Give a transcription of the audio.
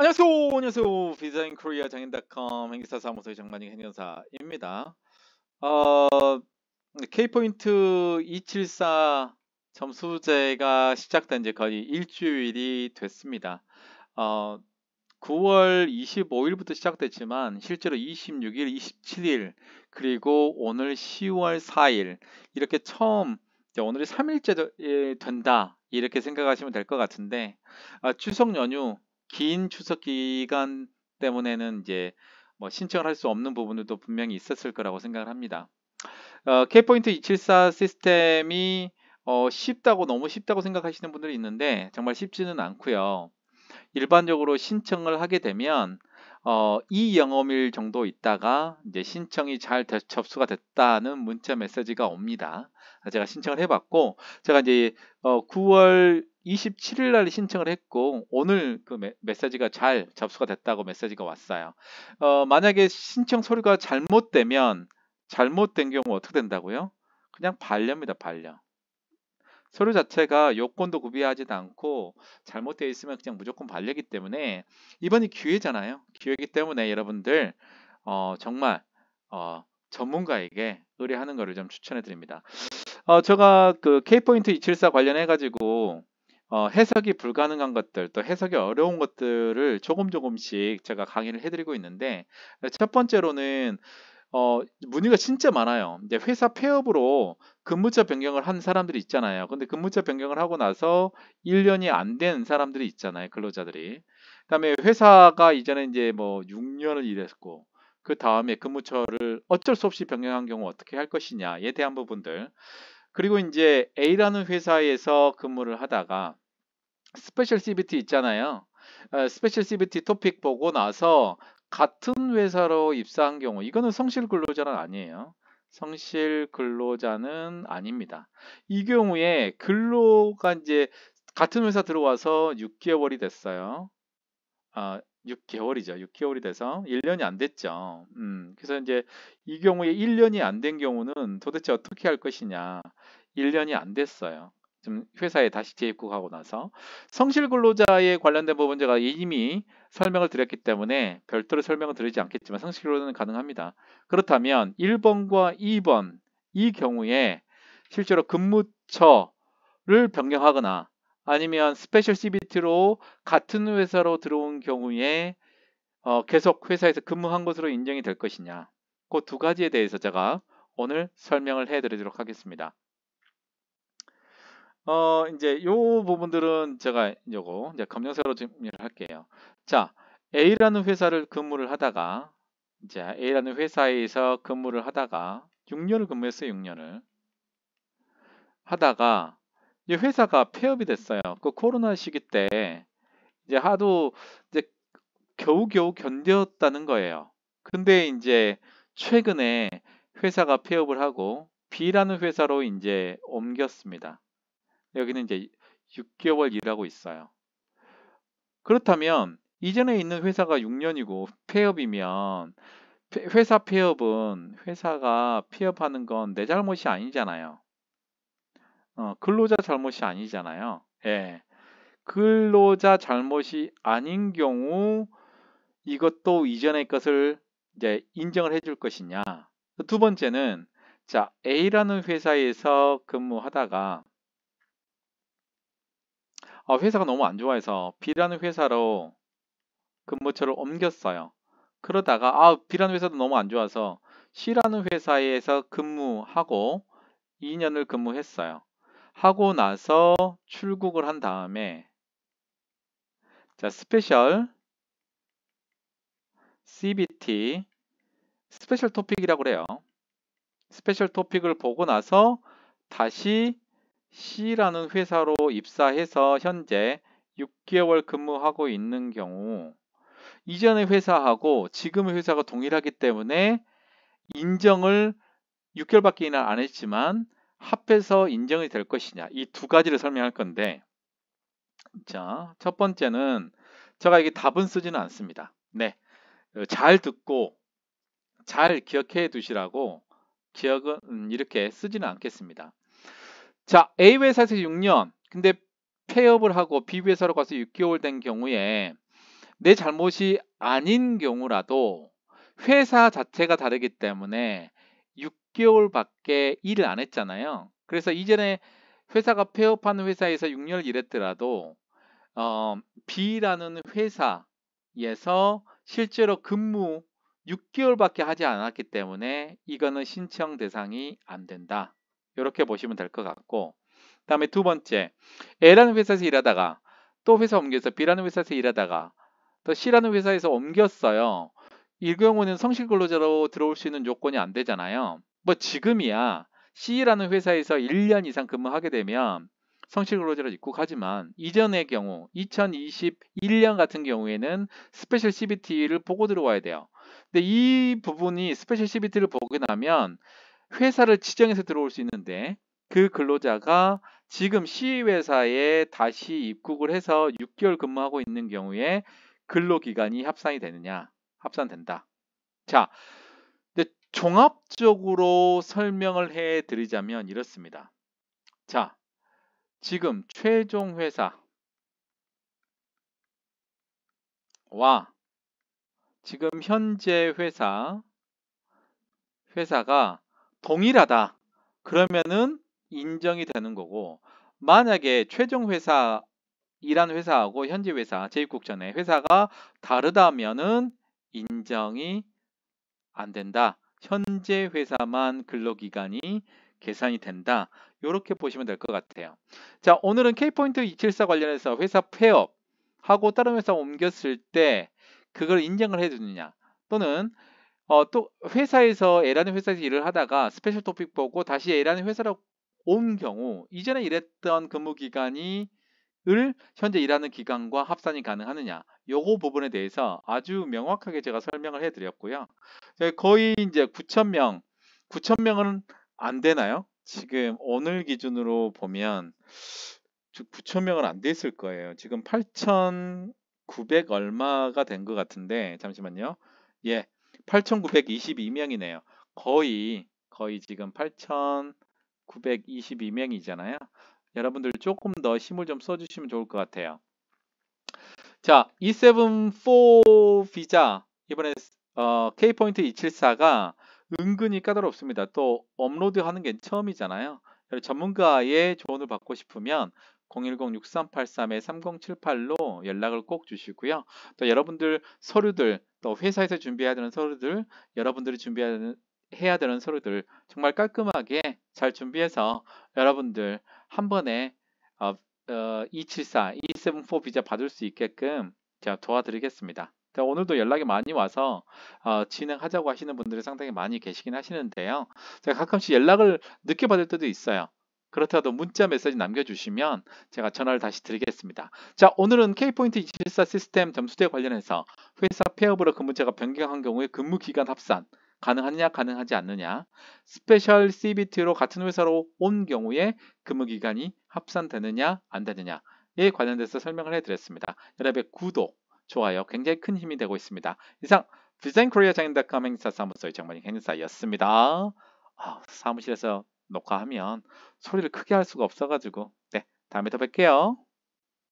안녕하세요. 안녕하세요. 디자인 코리아 장인닷컴 행사 사무소의 장만희 행연사입니다. 어, 네, K포인트 274 점수제가 시작된 지 거의 일주일이 됐습니다. 어, 9월 25일부터 시작됐지만 실제로 26일, 27일 그리고 오늘 10월 4일 이렇게 처음 오늘이 3일째 예, 된다 이렇게 생각하시면 될 것 같은데 아, 추석 연휴 긴 추석 기간 때문에는 이제 뭐 신청을 할 수 없는 부분들도 분명히 있었을 거라고 생각을 합니다. 어, K포인트 274 시스템이 어, 쉽다고 너무 쉽다고 생각하시는 분들이 있는데 정말 쉽지는 않고요. 일반적으로 신청을 하게 되면 어, 이 영업일 정도 있다가 이제 신청이 잘 대, 접수가 됐다는 문자 메시지가 옵니다. 제가 신청을 해봤고 제가 이제 어, 9월 27일 날 신청을 했고 오늘 그 메시지가 잘 접수가 됐다고 메시지가 왔어요. 어, 만약에 신청 서류가 잘못되면 잘못된 경우 어떻게 된다고요? 그냥 반려입니다. 반려. 서류 자체가 요건도 구비하지도 않고 잘못되어 있으면 그냥 무조건 반려기 때문에 이번이 기회잖아요. 기회이기 때문에 여러분들 어, 정말 어, 전문가에게 의뢰하는 것을 좀 추천해 드립니다. 어, 제가 그 K포인트 274 관련해 가지고 어, 해석이 불가능한 것들 또 해석이 어려운 것들을 조금 조금씩 제가 강의를 해드리고 있는데 첫 번째로는 어, 문의가 진짜 많아요. 이제 회사 폐업으로 근무자 변경을 한 사람들이 있잖아요. 근데 근무자 변경을 하고 나서 1년이 안 된 사람들이 있잖아요. 근로자들이. 그다음에 회사가 이전에 이제 뭐 6년을 일했고 그 다음에 근무처를 어쩔 수 없이 변경한 경우 어떻게 할 것이냐에 대한 부분들. 그리고 이제 A라는 회사에서 근무를 하다가 스페셜 CBT 있잖아요. 어, 스페셜 CBT 토픽 보고 나서 같은 회사로 입사한 경우 이거는 성실 근로자는 아니에요. 성실 근로자는 아닙니다. 이 경우에 근로가 이제 같은 회사 들어와서 6개월이 됐어요. 아, 6개월이죠. 6개월이 돼서 1년이 안 됐죠. 음, 그래서 이제 이 경우에 1년이 안 된 경우는 도대체 어떻게 할 것이냐. 1년이 안 됐어요. 좀 회사에 다시 재입국하고 나서 성실 근로자에 관련된 부분 제가 이미 설명을 드렸기 때문에 별도로 설명을 드리지 않겠지만 성실 근로는 자 가능합니다. 그렇다면 1번과 2번 이 경우에 실제로 근무처를 변경하거나 아니면 스페셜 CBT로 같은 회사로 들어온 경우에 어, 계속 회사에서 근무한 것으로 인정이 될 것이냐. 그 두 가지에 대해서 제가 오늘 설명을 해드리도록 하겠습니다. 어, 이제 요 부분들은 제가 요거 이제 검정색으로 정리를 할게요. 자, A라는 회사를 근무를 하다가 이제 A라는 회사에서 근무를 하다가 6년을 근무했어요, 6년을. 하다가 이제 회사가 폐업이 됐어요. 그 코로나 시기 때 이제 하도 이제 겨우겨우 견뎠다는 거예요. 근데 이제 최근에 회사가 폐업을 하고 B라는 회사로 이제 옮겼습니다. 여기는 이제 6개월 일하고 있어요. 그렇다면 이전에 있는 회사가 6년이고 폐업이면 회사 폐업은 회사가 폐업하는 건 내 잘못이 아니잖아요. 어, 근로자 잘못이 아니잖아요. 예. 근로자 잘못이 아닌 경우 이것도 이전의 것을 이제 인정을 해줄 것이냐. 두 번째는 자 A라는 회사에서 근무하다가 아, 회사가 너무 안 좋아해서 B라는 회사로 근무처를 옮겼어요. 그러다가 아 B라는 회사도 너무 안 좋아서 C라는 회사에서 근무하고 2년을 근무했어요. 하고 나서 출국을 한 다음에 자, 스페셜 CBT 스페셜 토픽이라고 그래요. 스페셜 토픽을 보고 나서 다시 C라는 회사로 입사해서 현재 6개월 근무하고 있는 경우 이전의 회사하고 지금의 회사가 동일하기 때문에 인정을 6개월밖에 안 했지만 합해서 인정이 될 것이냐 이 두 가지를 설명할 건데 자, 첫 번째는 제가 이게 답은 쓰지는 않습니다. 네, 어, 잘 듣고 잘 기억해 두시라고 기억은 음, 이렇게 쓰지는 않겠습니다. 자, A 회사에서 6년, 근데 폐업을 하고 B 회사로 가서 6개월 된 경우에 내 잘못이 아닌 경우라도 회사 자체가 다르기 때문에 6개월밖에 일을 안 했잖아요. 그래서 이전에 회사가 폐업하는 회사에서 6년 을 일했더라도 어, B라는 회사에서 실제로 근무 6개월밖에 하지 않았기 때문에 이거는 신청 대상이 안 된다. 이렇게 보시면 될 것 같고 다음에 두 번째 A라는 회사에서 일하다가 또 회사 옮겨서 B라는 회사에서 일하다가 또 C라는 회사에서 옮겼어요. 이 경우는 성실 근로자로 들어올 수 있는 조건이안 되잖아요. 뭐 지금이야 C라는 회사에서 1년 이상 근무하게 되면 성실 근로자로 입국하지만 이전의 경우 2021년 같은 경우에는 스페셜 CBT를 보고 들어와야 돼요. 근데 이 부분이 스페셜 CBT를 보게 나면 회사를 지정해서 들어올 수 있는데 그 근로자가 지금 C 회사에 다시 입국을 해서 6개월 근무하고 있는 경우에 근로기간이 합산이 되느냐? 합산된다. 자, 종합적으로 설명을 해 드리자면 이렇습니다. 자, 지금 최종 회사와 지금 현재 회사 회사가 동일하다. 그러면은 인정이 되는 거고 만약에 최종 회사 이란 회사하고 현재 회사 재입국 전에 회사가 다르다면은 인정이 안 된다. 현재 회사만 근로기간이 계산이 된다. 이렇게 보시면 될 것 같아요. 자, 오늘은 K포인트 274 관련해서 회사 폐업하고 다른 회사 옮겼을 때 그걸 인정을 해주느냐 또는 어, 또 회사에서 A라는 회사에서 일을 하다가 스페셜 토픽 보고 다시 A라는 회사로 온 경우 이전에 일했던 근무 기간이 을 현재 일하는 기간과 합산이 가능하느냐 요거 부분에 대해서 아주 명확하게 제가 설명을 해드렸고요. 예, 거의 이제 9천명9천명은안 되나요? 지금 오늘 기준으로 보면 9천명은안 됐을 거예요. 지금 8,900 얼마가 된 것 같은데 잠시만요. 예, 8,922명이네요. 거의 거의 지금 8,922명이잖아요. 여러분들 조금 더 힘을 좀 써주시면 좋을 것 같아요. 자, E74 비자 이번에 어, K포인트 274가 은근히 까다롭습니다. 또 업로드하는 게 처음이잖아요. 전문가의 조언을 받고 싶으면 010-6383-3078로 연락을 꼭 주시고요. 또 여러분들 서류들, 또 회사에서 준비해야 되는 서류들, 여러분들이 준비해야 되는, 해야 되는 서류들 정말 깔끔하게 잘 준비해서 여러분들 한 번에 어, 어, 274, 274 비자 받을 수 있게끔 제가 도와드리겠습니다. 그러니까 오늘도 연락이 많이 와서 어, 진행하자고 하시는 분들이 상당히 많이 계시긴 하시는데요. 제가 가끔씩 연락을 늦게 받을 때도 있어요. 그렇더라도 문자 메시지 남겨주시면 제가 전화를 다시 드리겠습니다. 자, 오늘은 K포인트 274 시스템 점수대 관련해서 회사 폐업으로 근무자가 그 변경한 경우에 근무 기간 합산, 가능하느냐 가능하지 않느냐 스페셜 CBT로 같은 회사로 온 경우에 근무기간이 합산되느냐 안 되느냐에 관련돼서 설명을 해드렸습니다. 여러분의 구독, 좋아요 굉장히 큰 힘이 되고 있습니다. 이상 디자인코리아장인닷컴 행사사무소의 장만익 행사였습니다. 아, 사무실에서 녹화하면 소리를 크게 할 수가 없어가지고 네 다음에 더 뵐게요.